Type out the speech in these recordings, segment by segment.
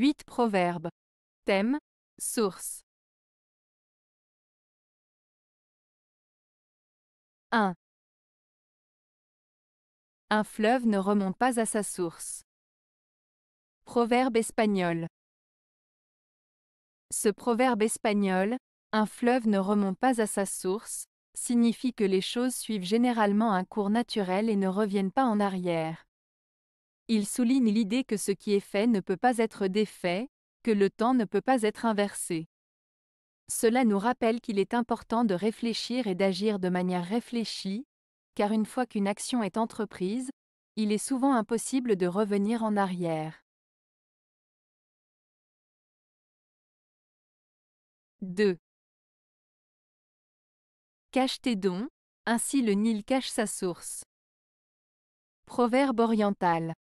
8 Proverbes. Thème. Source. 1. Un fleuve ne remonte pas à sa source. Proverbe espagnol. Ce proverbe espagnol, un fleuve ne remonte pas à sa source, signifie que les choses suivent généralement un cours naturel et ne reviennent pas en arrière. Il souligne l'idée que ce qui est fait ne peut pas être défait, que le temps ne peut pas être inversé. Cela nous rappelle qu'il est important de réfléchir et d'agir de manière réfléchie, car une fois qu'une action est entreprise, il est souvent impossible de revenir en arrière. 2. Cache tes dons, ainsi le Nil cache sa source. Proverbe oriental.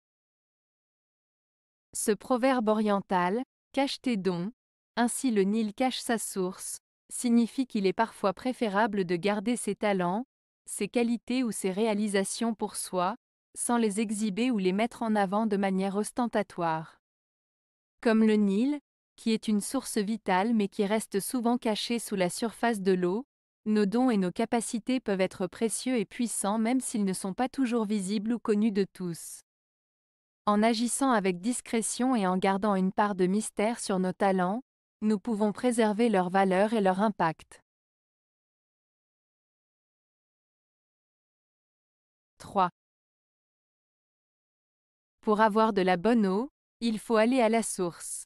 Ce proverbe oriental, cache tes dons, ainsi le Nil cache sa source, signifie qu'il est parfois préférable de garder ses talents, ses qualités ou ses réalisations pour soi, sans les exhiber ou les mettre en avant de manière ostentatoire. Comme le Nil, qui est une source vitale mais qui reste souvent cachée sous la surface de l'eau, nos dons et nos capacités peuvent être précieux et puissants même s'ils ne sont pas toujours visibles ou connus de tous. En agissant avec discrétion et en gardant une part de mystère sur nos talents, nous pouvons préserver leur valeur et leur impact. 3. Pour avoir de la bonne eau, il faut aller à la source.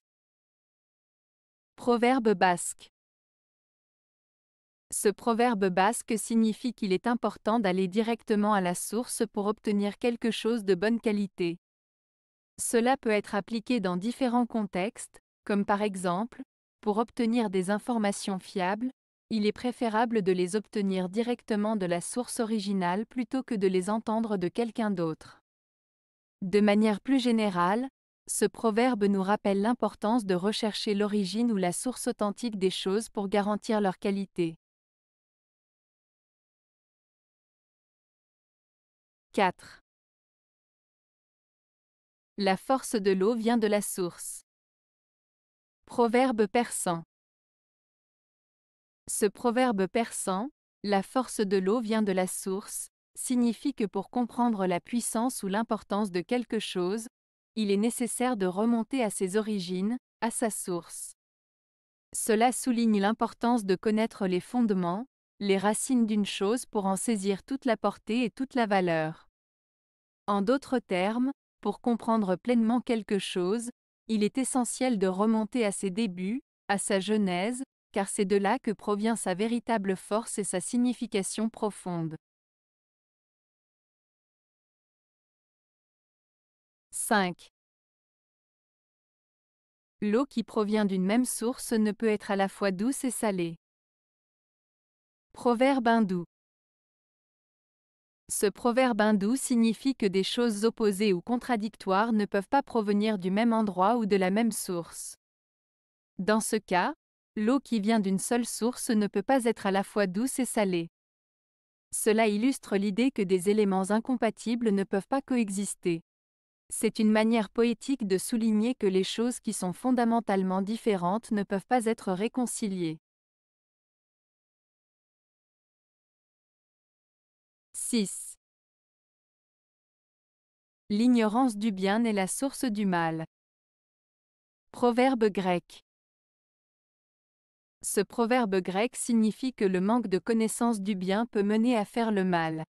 Proverbe basque. Ce proverbe basque signifie qu'il est important d'aller directement à la source pour obtenir quelque chose de bonne qualité. Cela peut être appliqué dans différents contextes, comme par exemple, pour obtenir des informations fiables, il est préférable de les obtenir directement de la source originale plutôt que de les entendre de quelqu'un d'autre. De manière plus générale, ce proverbe nous rappelle l'importance de rechercher l'origine ou la source authentique des choses pour garantir leur qualité. 4. La force de l'eau vient de la source. Proverbe persan. Ce proverbe persan, la force de l'eau vient de la source, signifie que pour comprendre la puissance ou l'importance de quelque chose, il est nécessaire de remonter à ses origines, à sa source. Cela souligne l'importance de connaître les fondements, les racines d'une chose pour en saisir toute la portée et toute la valeur. En d'autres termes, pour comprendre pleinement quelque chose, il est essentiel de remonter à ses débuts, à sa genèse, car c'est de là que provient sa véritable force et sa signification profonde. 5. L'eau qui provient d'une même source ne peut être à la fois douce et salée. Proverbe hindou. Ce proverbe hindou signifie que des choses opposées ou contradictoires ne peuvent pas provenir du même endroit ou de la même source. Dans ce cas, l'eau qui vient d'une seule source ne peut pas être à la fois douce et salée. Cela illustre l'idée que des éléments incompatibles ne peuvent pas coexister. C'est une manière poétique de souligner que les choses qui sont fondamentalement différentes ne peuvent pas être réconciliées. 6. L'ignorance du bien est la source du mal. Proverbe grec. Ce proverbe grec signifie que le manque de connaissance du bien peut mener à faire le mal.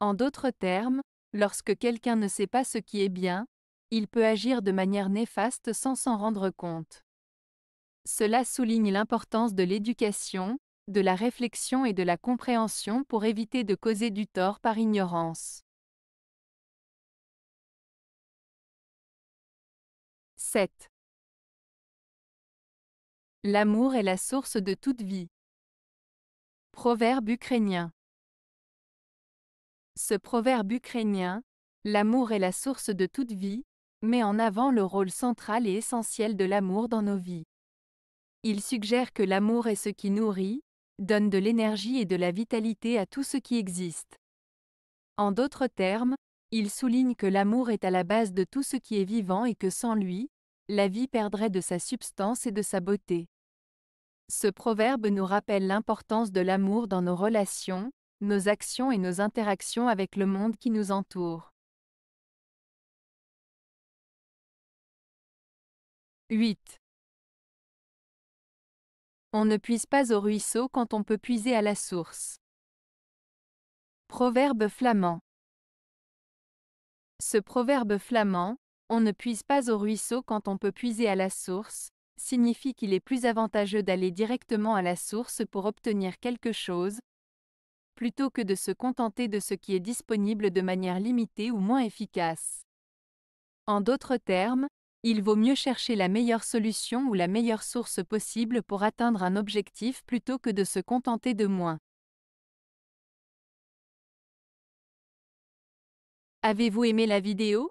En d'autres termes, lorsque quelqu'un ne sait pas ce qui est bien, il peut agir de manière néfaste sans s'en rendre compte. Cela souligne l'importance de l'éducation, de la réflexion et de la compréhension pour éviter de causer du tort par ignorance. 7. L'amour est la source de toute vie. Proverbe ukrainien. Ce proverbe ukrainien, L'amour est la source de toute vie, met en avant le rôle central et essentiel de l'amour dans nos vies. Il suggère que l'amour est ce qui nourrit, donne de l'énergie et de la vitalité à tout ce qui existe. En d'autres termes, il souligne que l'amour est à la base de tout ce qui est vivant et que sans lui, la vie perdrait de sa substance et de sa beauté. Ce proverbe nous rappelle l'importance de l'amour dans nos relations, nos actions et nos interactions avec le monde qui nous entoure. 8. On ne puise pas au ruisseau quand on peut puiser à la source. Proverbe flamand. Ce proverbe flamand, on ne puise pas au ruisseau quand on peut puiser à la source, signifie qu'il est plus avantageux d'aller directement à la source pour obtenir quelque chose, plutôt que de se contenter de ce qui est disponible de manière limitée ou moins efficace. En d'autres termes, il vaut mieux chercher la meilleure solution ou la meilleure source possible pour atteindre un objectif plutôt que de se contenter de moins. Avez-vous aimé la vidéo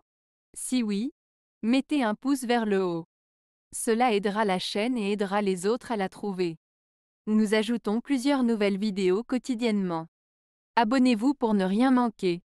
Si oui, mettez un pouce vers le haut. Cela aidera la chaîne et aidera les autres à la trouver. Nous ajoutons plusieurs nouvelles vidéos quotidiennement. Abonnez-vous pour ne rien manquer.